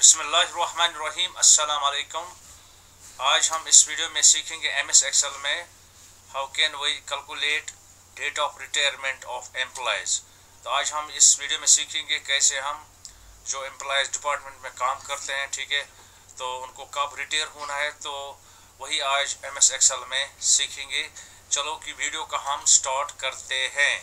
बसमीम् अल्लाम आज हम इस वीडियो में सीखेंगे एम एस एक्सल में how can we calculate date of retirement of employees तो आज हम इस वीडियो में सीखेंगे कैसे हम जो एम्प्लॉज डिपार्टमेंट में काम करते हैं ठीक है तो उनको कब रिटायर होना है तो वही आज एम एस एक्सल में सीखेंगे चलो कि वीडियो का हम स्टार्ट करते हैं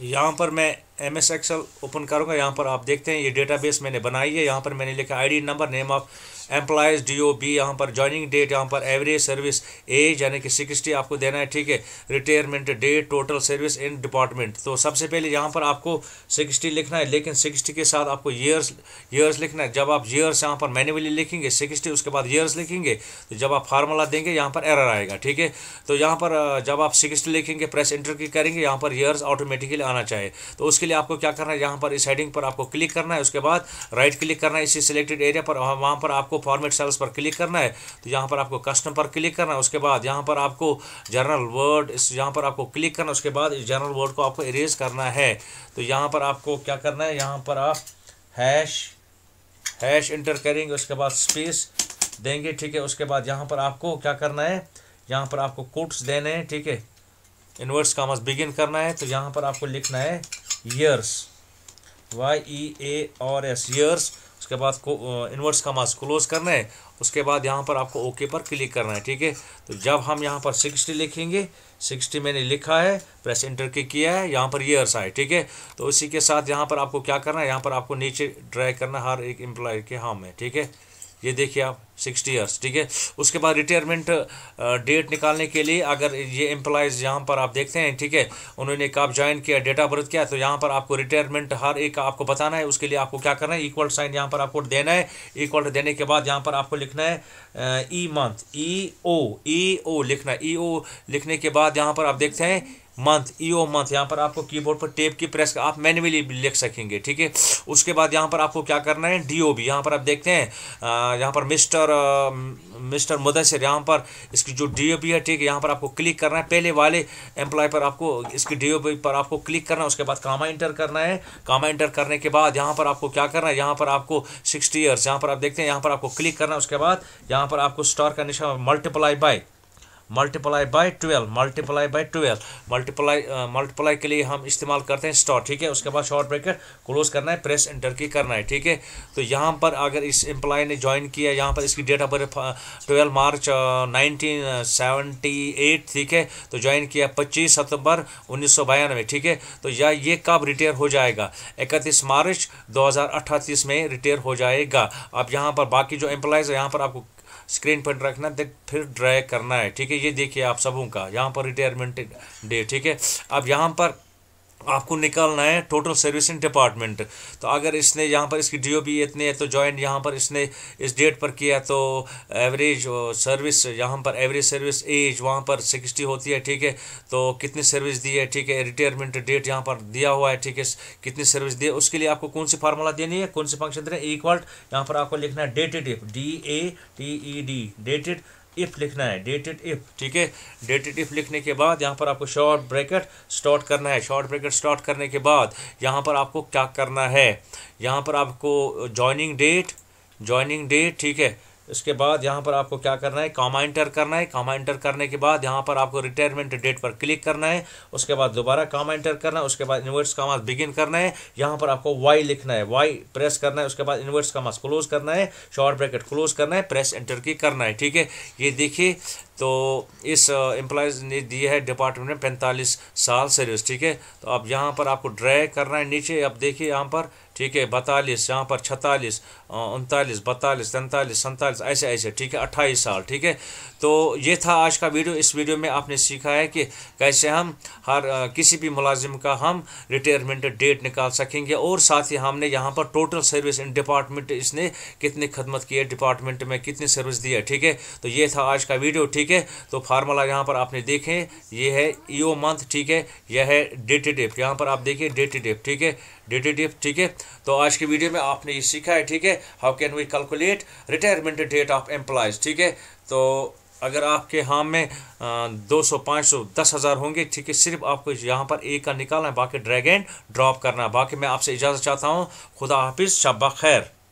यहाँ पर मैं एम एस एक्सल ओपन करूँगा यहाँ पर आप देखते हैं ये डेटाबेस मैंने बनाई है यहाँ पर मैंने लिखा ID number name of employees D O B यहाँ पर ज्वाइनिंग डेट यहाँ पर एवरेज सर्विस एज यानी कि सिक्सटी आपको देना है ठीक है retirement date total service in department तो सबसे पहले यहाँ पर आपको सिक्सटी लिखना है लेकिन सिक्सटी के साथ आपको ईयर्स ईयर्स लिखना है जब आप ईयर्स यहाँ पर मैनुअली लिखेंगे सिक्सटी उसके बाद ईयर्स लिखेंगे तो जब आप फार्मूला देंगे यहाँ पर एरर आएगा ठीक है तो यहाँ पर जब आप सिक्सटी लिखेंगे प्रेस इंटर की करेंगे यहाँ पर ईयर्स ऑटोमेटिकली आना चाहिए तो उसके इसके लिए आपको क्या करना है यहाँ पर इस हेडिंग पर आपको क्लिक करना है उसके बाद राइट क्लिक करना है इसी सिलेक्टेड एरिया पर वहाँ पर आपको फॉर्मेट सेल्स पर क्लिक करना है तो यहाँ पर आपको कस्टम पर क्लिक करना है उसके बाद यहाँ पर आपको जनरल वर्ड इस यहाँ पर आपको क्लिक करना है उसके बाद इस वर्ड को आपको इरेज करना है तो यहाँ पर आपको क्या करना है यहाँ पर आप हैश हैश इंटर करेंगे उसके बाद स्पेस देंगे ठीक है उसके बाद यहाँ पर आपको क्या करना है यहाँ पर आपको कोट्स देने हैं ठीक है इनवर्स कामर्स बिगिन करना है तो यहाँ पर आपको लिखना है ईयर्स वाई ई ए और एस ईयर्स उसके बाद को इनवर्स मास क्लोज करना है उसके बाद यहाँ पर आपको ओके पर क्लिक करना है ठीक है तो जब हम यहाँ पर सिक्सटी लिखेंगे सिक्सटी मैंने लिखा है प्रेस इंटर के किया है यहाँ पर ईयर्स आए ठीक है तो इसी के साथ यहाँ पर आपको क्या करना है यहाँ पर आपको नीचे ड्राई करना हर एक एम्प्लॉय के हाँ में ठीक है ये देखिए आप सिक्सटी ईयर्स ठीक है उसके बाद रिटायरमेंट डेट निकालने के लिए अगर ये एम्प्लॉयज़ यहाँ पर आप देखते हैं ठीक है उन्होंने कब ज्वाइन किया डेट ऑफ बर्थ किया तो यहाँ पर आपको रिटायरमेंट हर एक आपको बताना है उसके लिए आपको क्या करना है इक्वल साइन यहाँ पर आपको देना है इक्वल देने के बाद यहाँ पर आपको लिखना है ई मंथ ई ओ ई ओ लिखना ई ओ e लिखने के बाद यहाँ पर आप देखते हैं मंथ ई ओ मंथ यहाँ पर आपको कीबोर्ड पर टेप की प्रेस आप मैनुअली लिख सकेंगे ठीक है उसके बाद यहाँ पर आपको क्या करना है डी ओ बी यहाँ पर आप देखते हैं यहाँ पर मिस्टर मिस्टर मुदसर यहाँ पर इसकी जो डी ओ बी है ठीक है यहाँ पर आपको क्लिक करना है पहले वाले एम्प्लॉय पर आपको इसकी डी ओ बी पर आपको क्लिक करना है उसके बाद कामा इंटर करना है कामा इंटर करने के बाद यहाँ पर आपको क्या करना है यहाँ पर आपको सिक्सटी ईयर्स यहाँ पर आप देखते हैं यहाँ पर आपको क्लिक करना है उसके बाद यहाँ पर आपको स्टार का निशान multiply by multiply by twelve multiply by twelve multiply multiply के लिए हम इस्तेमाल करते हैं स्टॉट ठीक है उसके बाद शॉर्ट ब्रेकर क्लोज करना है प्रेस इंटर की करना है ठीक है तो यहाँ पर अगर इस एम्प्लॉय ने ज्वाइन किया यहाँ पर इसकी date of birth twelve March nineteen seventy eight ठीक है तो ज्वाइन किया पच्चीस सितम्बर उन्नीस सौ बयानवे ठीक है तो या ये कब रिटायर हो जाएगा इकतीस मार्च दो हज़ार में रिटायर हो जाएगा अब यहाँ पर बाकी जो एम्प्लॉयज़ है यहाँ पर आपको स्क्रीन पर रखना देख फिर ड्रैग करना है ठीक है ये देखिए आप सबों का यहाँ पर रिटायरमेंट डे ठीक है अब यहाँ पर आपको निकालना है टोटल सर्विसिंग डिपार्टमेंट तो अगर इसने यहाँ पर इसकी बी इतने है तो जॉइन यहाँ पर इसने इस डेट पर किया तो एवरेज सर्विस यहाँ पर एवरेज सर्विस एज वहाँ पर सिक्सटी होती है ठीक है तो कितनी सर्विस दी है ठीक है रिटायरमेंट डेट यहाँ पर दिया हुआ है ठीक है कितनी सर्विस दी है उसके लिए आपको कौन सी फार्मूला देनी है कौन सी फंक्शन रहे हैं इक्वल्ट यहाँ पर आपको लिखना है dated D A T E D DATEDIF लिखना है डेटेड इफ़ ठीक है डेटेड इफ़ लिखने के बाद यहाँ पर आपको शॉर्ट ब्रैकेट स्टार्ट करना है शॉर्ट ब्रैकेट स्टार्ट करने के बाद यहाँ पर आपको क्या करना है यहाँ पर आपको जॉइनिंग डेट जॉइनिंग डेट ठीक है इसके बाद यहाँ पर आपको क्या करना है कामा इंटर करना है कामा इंटर करने के बाद यहाँ पर आपको रिटायरमेंट डेट पर क्लिक करना है उसके बाद दोबारा कामा इंटर करना है उसके बाद इन्वर्ट्स कामास बिगिन करना है यहाँ पर आपको वाई लिखना है वाई प्रेस करना है उसके बाद इन्वर्ट्स कामास क्लोज करना है शॉर्ट ब्रैकेट क्लोज करना है प्रेस एंटर की करना है ठीक है ये देखिए तो इस एम्प्लॉयज़ ने दिए है डिपार्टमेंट में पैंतालीस साल सर्विस ठीक है तो अब यहाँ पर आपको ड्रैग करना है नीचे अब देखिए यहाँ पर ठीक है बतालीस यहाँ पर छतालीस उनतालीस बतालीस तैंतालीस सैंतालीस ऐसे ऐसे ठीक है अट्ठाईस साल ठीक है तो ये था आज का वीडियो इस वीडियो में आपने सीखा है कि कैसे हम हर किसी भी मुलाजिम का हम रिटायरमेंट डेट निकाल सकेंगे और साथ ही हमने यहाँ पर टोटल सर्विस इन डिपार्टमेंट इसने कितनी खदमत की है डिपार्टमेंट में कितनी सर्विस दी है ठीक है तो ये था आज का वीडियो ठीक ठीक है तो फार्मूला यहाँ पर आपने देखें ये है ईओ मंथ ठीक है यह है डेटे डेप यहाँ पर आप देखिए डेटे डेप ठीक है डेटे डेप ठीक है तो आज की वीडियो में आपने ये सीखा है ठीक है how can we calculate retirement date of employees ठीक है तो अगर आपके हाँ में दो सौ पाँच सौ दस हज़ार होंगे ठीक है सिर्फ आपको यहाँ पर एक का निकालना है बाकी ड्रैग एंड ड्रॉप करना है बाकी मैं आपसे इजाज़त चाहता हूँ खुदा हाफिज़ शब्बा खैर